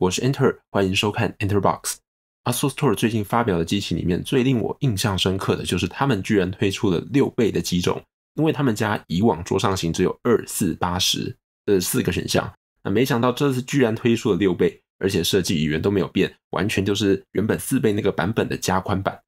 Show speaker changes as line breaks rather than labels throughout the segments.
我是 Enter，欢迎收看 Enterbox。ASUS 尔 t o r 最近发表的机器里面，最令我印象深刻的就是他们居然推出了六倍的机种，因为他们家以往桌上型只有二、四、八十这四个选项，那没想到这次居然推出了六倍，而且设计语言都没有变，完全就是原本四倍那个版本的加宽版。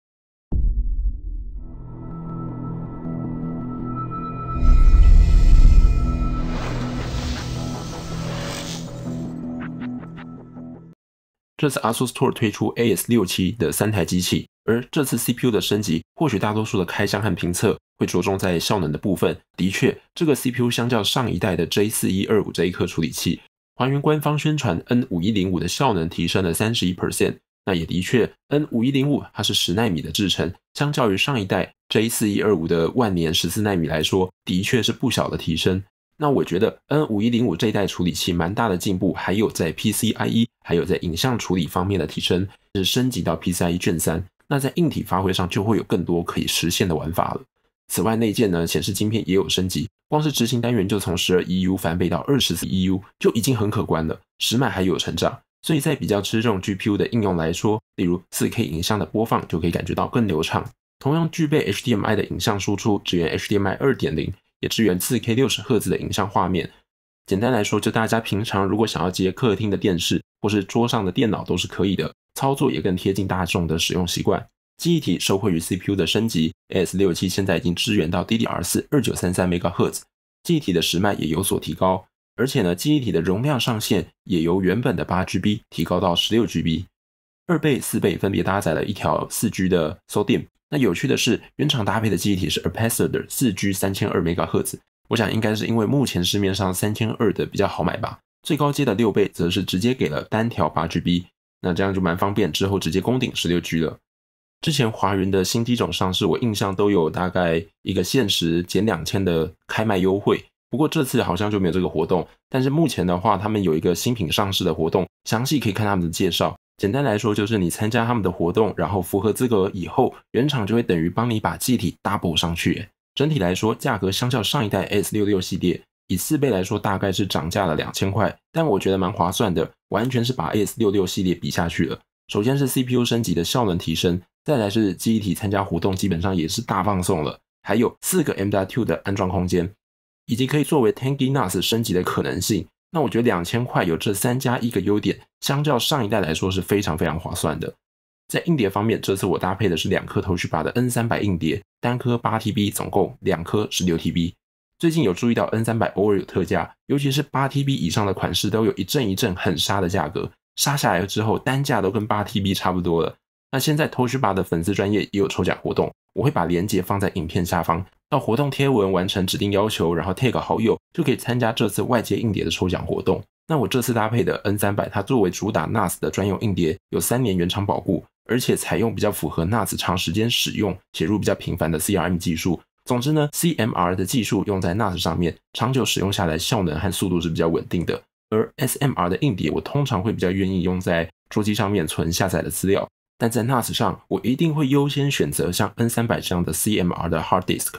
这次 ASUS Store 推出 AS67 的三台机器，而这次 CPU 的升级，或许大多数的开箱和评测会着重在效能的部分。的确，这个 CPU 相较上一代的 J4125 这一颗处理器，还原官方宣传 N5105 的效能提升了31%。那也的确，N5105 它是十纳米的制程，相较于上一代 J4125 的万年十四纳米来说，的确是不小的提升。那我觉得 N 五一零五这一代处理器蛮大的进步，还有在 PCIe，还有在影像处理方面的提升，是升级到 PCIe 卷三。那在硬体发挥上就会有更多可以实现的玩法了。此外，内建呢显示晶片也有升级，光是执行单元就从十二 EU 翻倍到二十四 EU 就已经很可观了，十码还有成长。所以在比较吃这种 GPU 的应用来说，例如四 K 影像的播放就可以感觉到更流畅。同样具备 HDMI 的影像输出，支援 HDMI 二点零。也支援 4K 六十赫兹的影像画面。简单来说，就大家平常如果想要接客厅的电视或是桌上的电脑都是可以的，操作也更贴近大众的使用习惯。记忆体受惠于 CPU 的升级，S 六七现在已经支援到 DDR 四二九三三兆赫 z 记忆体的时脉也有所提高，而且呢，记忆体的容量上限也由原本的八 GB 提高到十六 GB。二倍、四倍分别搭载了一条四 G 的 SODIMM。那有趣的是，原厂搭配的记忆体是 a p a c e r 的四 G 三千二兆赫兹，我想应该是因为目前市面上三千二的比较好买吧。最高阶的六倍则是直接给了单条八 G B，那这样就蛮方便，之后直接攻顶十六 G 了。之前华云的新机种上市，我印象都有大概一个限时减两千的开卖优惠，不过这次好像就没有这个活动。但是目前的话，他们有一个新品上市的活动，详细可以看他们的介绍。简单来说，就是你参加他们的活动，然后符合资格以后，原厂就会等于帮你把机体 double 上去。整体来说，价格相较上一代 S 六六系列，以四倍来说，大概是涨价了两千块，但我觉得蛮划算的，完全是把 S 六六系列比下去了。首先是 CPU 升级的效能提升，再来是机体参加活动，基本上也是大放送了，还有四个 M 2 two 的安装空间，以及可以作为 Tangi n a s 升级的可能性。那我觉得两千块有这三加一个优点，相较上一代来说是非常非常划算的。在硬碟方面，这次我搭配的是两颗头须八的 N 三百硬碟，单颗八 TB，总共两颗十六 TB。最近有注意到 N 三百偶尔有特价，尤其是八 TB 以上的款式都有一阵一阵很杀的价格，杀下来了之后单价都跟八 TB 差不多了。那现在头须八的粉丝专业也有抽奖活动。我会把链接放在影片下方，到活动贴文完成指定要求，然后 tag 好友就可以参加这次外接硬碟的抽奖活动。那我这次搭配的 N300，它作为主打 NAS 的专用硬碟，有三年原厂保护，而且采用比较符合 NAS 长时间使用写入比较频繁的 CRM 技术。总之呢，CMR 的技术用在 NAS 上面，长久使用下来效能和速度是比较稳定的。而 SMR 的硬碟，我通常会比较愿意用在桌机上面存下载的资料。但在 NAS 上，我一定会优先选择像 N300 这样的 CMR 的 hard disk。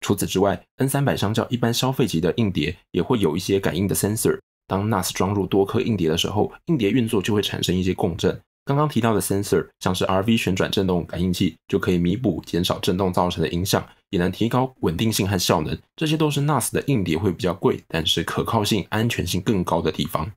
除此之外，N300 相较一般消费级的硬碟，也会有一些感应的 sensor。当 NAS 装入多颗硬碟的时候，硬碟运作就会产生一些共振。刚刚提到的 sensor，像是 RV 旋转振动感应器，就可以弥补减少振动造成的影响，也能提高稳定性和效能。这些都是 NAS 的硬碟会比较贵，但是可靠性、安全性更高的地方。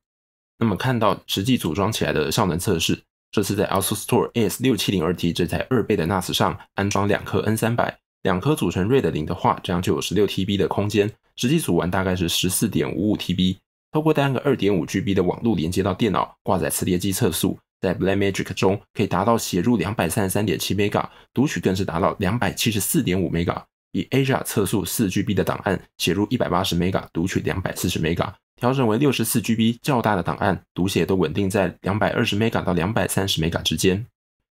那么看到实际组装起来的效能测试。这次在 ASUS Store AS670RT 这台二倍的 NAS 上安装两颗 N300，两颗组成 r a i d 零的话，这样就有十六 TB 的空间，实际组完大概是十四点五五 TB。透过单个二点五 GB 的网络连接到电脑，挂载磁碟机测速，在 Blackmagic 中可以达到写入两百三十三点七 mega，读取更是达到两百七十四点五 mega。以 a i a 测速，4GB 的档案写入1 8 0 m b g a 读取2 4 0 m b g a 调整为 64GB 较大的档案，读写都稳定在2 2 0 m b g a 到2 3 0 m b g a 之间。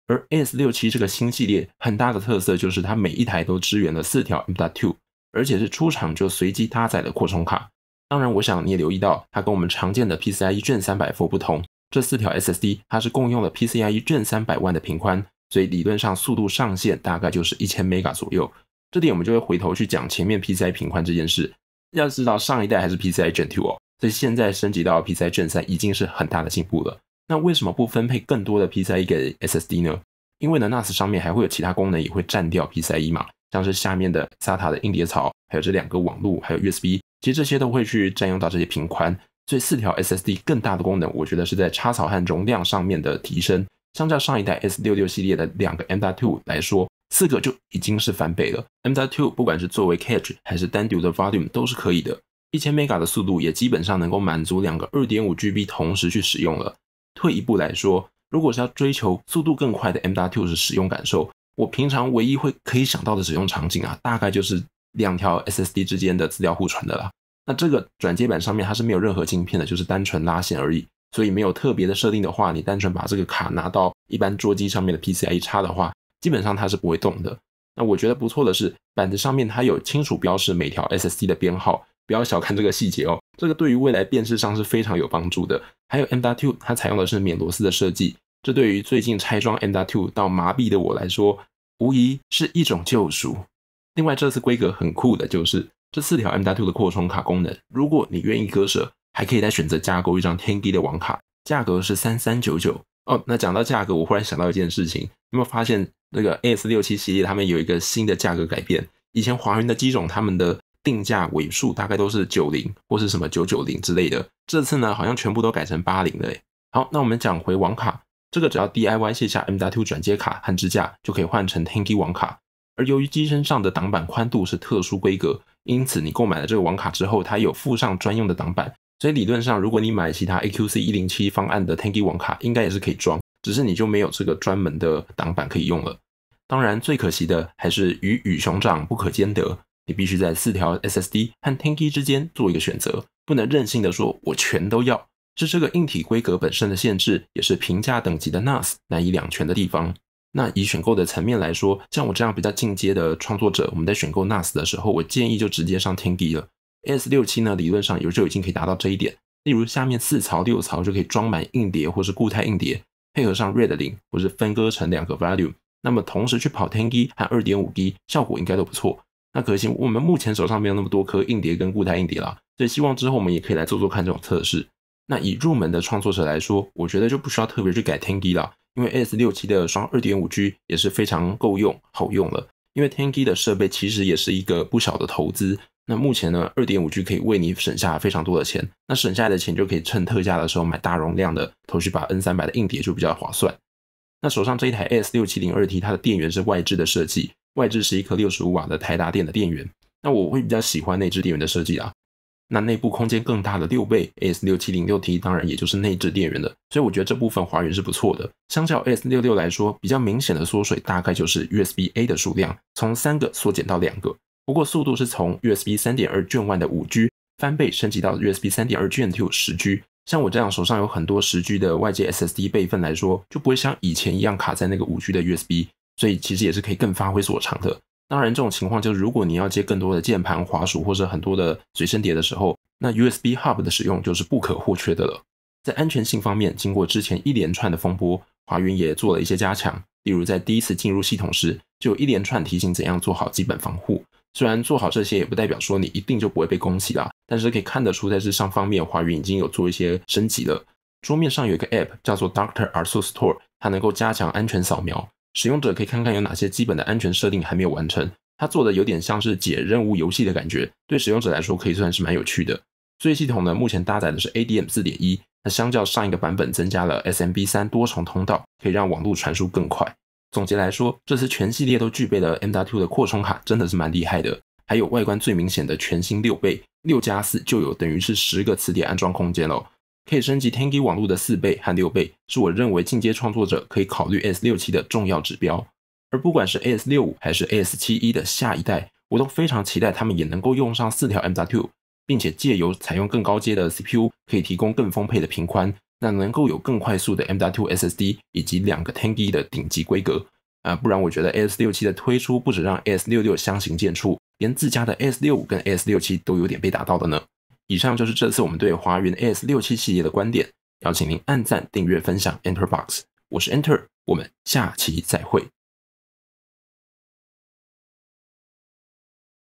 而 s 6 7这个新系列，很大的特色就是它每一台都支援了四条 M.2，而且是出厂就随机搭载的扩充卡。当然，我想你也留意到，它跟我们常见的 PCIe 卷3 0 f 不同，这四条 SSD 它是共用了 PCIe 卷300万的频宽，所以理论上速度上限大概就是1 0 0 0 m b p 左右。这点我们就会回头去讲前面 PCI 平宽这件事。要知道上一代还是 PCI Gen Two 哦，所以现在升级到 PCI Gen 三已经是很大的进步了。那为什么不分配更多的 PCI 给 SSD 呢？因为呢，NAS 上面还会有其他功能也会占掉 PCI 嘛，像是下面的 SATA 的硬碟槽，还有这两个网路，还有 USB，其实这些都会去占用到这些平宽。所以四条 SSD 更大的功能，我觉得是在插槽和容量上面的提升，相较上一代 S 六六系列的两个 M Two 来说。四个就已经是翻倍了。M. W. 不管是作为 Cache 还是单独的 Volume 都是可以的。一千 Mega 的速度也基本上能够满足两个二点五 G B 同时去使用了。退一步来说，如果是要追求速度更快的 M. W. t 的使用感受，我平常唯一会可以想到的使用场景啊，大概就是两条 S S D 之间的资料互传的啦。那这个转接板上面它是没有任何晶片的，就是单纯拉线而已。所以没有特别的设定的话，你单纯把这个卡拿到一般桌机上面的 P C I 插的话。基本上它是不会动的。那我觉得不错的是，板子上面它有清楚标示每条 S S D 的编号，不要小看这个细节哦，这个对于未来辨识上是非常有帮助的。还有 M W Two，它采用的是免螺丝的设计，这对于最近拆装 M W Two 到麻痹的我来说，无疑是一种救赎。另外，这次规格很酷的就是这四条 M W Two 的扩充卡功能，如果你愿意割舍，还可以再选择加购一张天机的网卡，价格是三三九九哦。那讲到价格，我忽然想到一件事情，有没有发现？那个 s 六七系列，他们有一个新的价格改变。以前华云的机种，他们的定价尾数大概都是九零或是什么九九零之类的。这次呢，好像全部都改成八零了诶。好，那我们讲回网卡，这个只要 DIY 卸下 Mw2 转接卡和支架，就可以换成 t a n k y 网卡。而由于机身上的挡板宽度是特殊规格，因此你购买了这个网卡之后，它有附上专用的挡板。所以理论上，如果你买其他 AQC 一零七方案的 t a n k y 网卡，应该也是可以装。只是你就没有这个专门的挡板可以用了。当然，最可惜的还是鱼与熊掌不可兼得，你必须在四条 SSD 和 Tenki 之间做一个选择，不能任性的说“我全都要”。是这个硬体规格本身的限制，也是平价等级的 NAS 难以两全的地方。那以选购的层面来说，像我这样比较进阶的创作者，我们在选购 NAS 的时候，我建议就直接上 Tenki 了。S 六七呢，理论上有就已经可以达到这一点，例如下面四槽六槽就可以装满硬碟或是固态硬碟。配合上 Red 零，或是分割成两个 Volume，那么同时去跑 t e n g 和二点五 G，效果应该都不错。那可惜我们目前手上没有那么多颗硬碟跟固态硬碟啦，所以希望之后我们也可以来做做看这种测试。那以入门的创作者来说，我觉得就不需要特别去改 t e n g 了，因为 S 六七的双二点五 G 也是非常够用、好用了。因为 t e n g 的设备其实也是一个不小的投资。那目前呢，二点五 G 可以为你省下非常多的钱，那省下来的钱就可以趁特价的时候买大容量的、头绪把 N 三百的硬碟就比较划算。那手上这一台 S 六七零二 T，它的电源是外置的设计，外置是一颗六十五瓦的台达电的电源。那我会比较喜欢内置电源的设计啊。那内部空间更大的六倍 S 六七零六 T，当然也就是内置电源的，所以我觉得这部分华原是不错的。相较 S 六六来说，比较明显的缩水大概就是 USB A 的数量，从三个缩减到两个。不过速度是从 USB 3.2 g e n 的 5G 翻倍升级到 USB 3.2 Gen2 10G。像我这样手上有很多 10G 的外接 SSD 备份来说，就不会像以前一样卡在那个 5G 的 USB，所以其实也是可以更发挥所长的。当然，这种情况就是如果你要接更多的键盘、滑鼠或者很多的随身碟的时候，那 USB Hub 的使用就是不可或缺的了。在安全性方面，经过之前一连串的风波，华云也做了一些加强，例如在第一次进入系统时，就有一连串提醒怎样做好基本防护。虽然做好这些也不代表说你一定就不会被攻击啦，但是可以看得出，在这上方面，华语已经有做一些升级了。桌面上有一个 app 叫做 Doctor ASUS Store，它能够加强安全扫描，使用者可以看看有哪些基本的安全设定还没有完成。它做的有点像是解任务游戏的感觉，对使用者来说可以算是蛮有趣的。作业系统呢，目前搭载的是 ADM 四点一，那相较上一个版本增加了 SMB 三多重通道，可以让网络传输更快。总结来说，这次全系列都具备了 Mw2 的扩充卡，真的是蛮厉害的。还有外观最明显的全新六倍、六加四就有等于是十个磁碟安装空间了，可以升级天玑网络的四倍和六倍，是我认为进阶创作者可以考虑 S 六七的重要指标。而不管是 A S 六五还是 A S 七一的下一代，我都非常期待他们也能够用上四条 Mw2，并且借由采用更高阶的 CPU，可以提供更丰沛的频宽。那能够有更快速的 M. W. S. S. D. 以及两个 Ten G 的顶级规格啊，不然我觉得 S. 六七的推出不止让 S. 六六相形见绌，连自家的 S. 六五跟 S. 六七都有点被打到的呢。以上就是这次我们对华云 S. 六七系列的观点，邀请您按赞、订阅、分享 Enterbox，我是 Enter，我们下期再会。